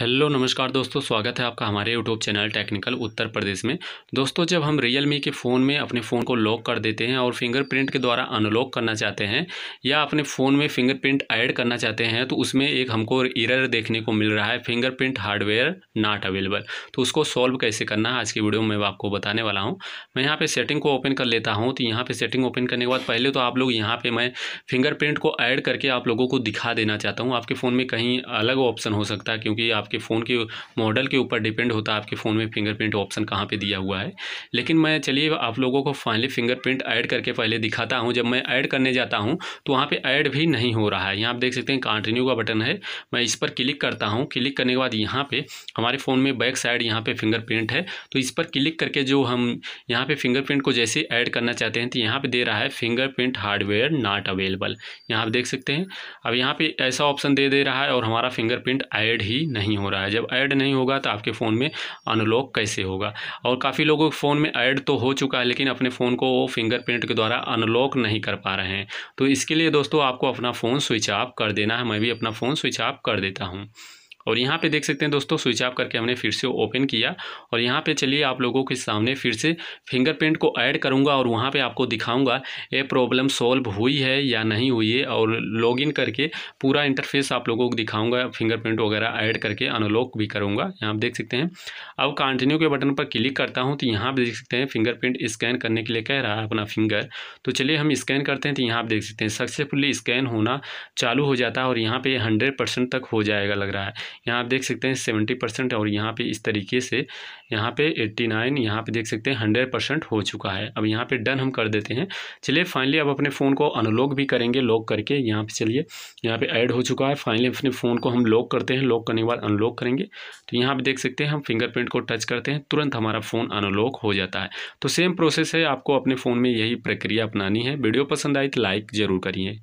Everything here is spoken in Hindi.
हेलो नमस्कार दोस्तों स्वागत है आपका हमारे YouTube channel technical Uttar Pradesh में दोस्तों जब हम रियल मी के फ़ोन में अपने फ़ोन को लॉक कर देते हैं और फिंगरप्रिंट के द्वारा अनलॉक करना चाहते हैं या अपने फ़ोन में फिंगरप्रिंट ऐड करना चाहते हैं तो उसमें एक हमको इरर देखने को मिल रहा है फिंगरप्रिंट हार्डवेयर नॉट अवेलेबल तो उसको सॉल्व कैसे करना है आज की वीडियो में आपको बताने वाला हूँ मैं यहाँ पर सेटिंग को ओपन कर लेता हूँ तो यहाँ पर सेटिंग ओपन करने के बाद पहले तो आप लोग यहाँ पर मैं फिंगरप्रिंट को ऐड करके आप लोगों को दिखा देना चाहता हूँ आपके फ़ोन में कहीं अलग ऑप्शन हो सकता है क्योंकि आप आपके फ़ोन के मॉडल के ऊपर डिपेंड होता है आपके फ़ोन में फिंगरप्रिंट ऑप्शन कहाँ पे दिया हुआ है लेकिन मैं चलिए आप लोगों को फाइनली फिंगरप्रिंट ऐड करके पहले दिखाता हूँ जब मैं ऐड करने जाता हूँ तो वहाँ पर ऐड भी नहीं हो रहा है यहाँ आप देख सकते हैं कंटिन्यू का बटन है मैं इस पर क्लिक करता हूँ क्लिक करने के बाद यहाँ पर हमारे फ़ोन में बैक साइड यहाँ पर फिंगरप्रिंट है तो इस पर क्लिक करके जो हम यहाँ पर फिंगरप्रिंट को जैसे ऐड करना चाहते हैं तो यहाँ पर दे रहा है फिंगरप्रिंट हार्डवेयर नॉट अवेलेबल यहाँ आप देख सकते हैं अब यहाँ पर ऐसा ऑप्शन दे दे रहा है और हमारा फिंगरप्रिंट ऐड ही नहीं हो रहा है जब ऐड नहीं होगा तो आपके फ़ोन में अनलॉक कैसे होगा और काफ़ी लोगों के फ़ोन में ऐड तो हो चुका है लेकिन अपने फ़ोन को वो फिंगरप्रिंट के द्वारा अनलॉक नहीं कर पा रहे हैं तो इसके लिए दोस्तों आपको अपना फ़ोन स्विच ऑफ कर देना है मैं भी अपना फ़ोन स्विच ऑफ कर देता हूँ और यहाँ पे देख सकते हैं दोस्तों स्विच ऑफ करके हमने फिर से ओपन किया और यहाँ पे चलिए आप लोगों के सामने फिर से फिंगरप्रिंट को ऐड करूँगा और वहाँ पे आपको दिखाऊँगा ये प्रॉब्लम सॉल्व हुई है या नहीं हुई है और लॉगिन करके पूरा इंटरफेस आप लोगों को दिखाऊँगा फिंगरप्रिंट वगैरह ऐड करके अनलॉक भी करूँगा यहाँ आप देख सकते हैं अब कंटिन्यू के बटन पर क्लिक करता हूँ तो यहाँ पर देख सकते हैं फिंगरप्रिंट स्कैन करने के लिए कह रहा है अपना फिंगर तो चलिए हम स्कैन करते हैं तो यहाँ आप देख सकते हैं सक्सेसफुली स्कैन होना चालू हो जाता है और यहाँ पर हंड्रेड परसेंट तक हो जाएगा लग रहा है यहाँ आप देख सकते हैं सेवेंटी परसेंट और यहाँ पे इस तरीके से यहाँ पे एट्टी नाइन यहाँ पर देख सकते हैं हंड्रेड परसेंट हो चुका है अब यहाँ पे डन हम कर देते हैं चलिए फाइनली अब अपने फ़ोन को अनलॉक भी करेंगे लॉक करके यहाँ पे चलिए यहाँ पे ऐड हो चुका है फाइनली अपने फ़ोन को हम लॉक करते हैं लॉक करने के बाद अनलॉक करेंगे तो यहाँ पर देख सकते हैं हम फिंगरप्रिंट को टच करते हैं तुरंत हमारा फ़ोन अनलॉक हो जाता है तो सेम प्रोसेस है आपको अपने फ़ोन में यही प्रक्रिया अपनानी है वीडियो पसंद आई तो लाइक ज़रूर करिए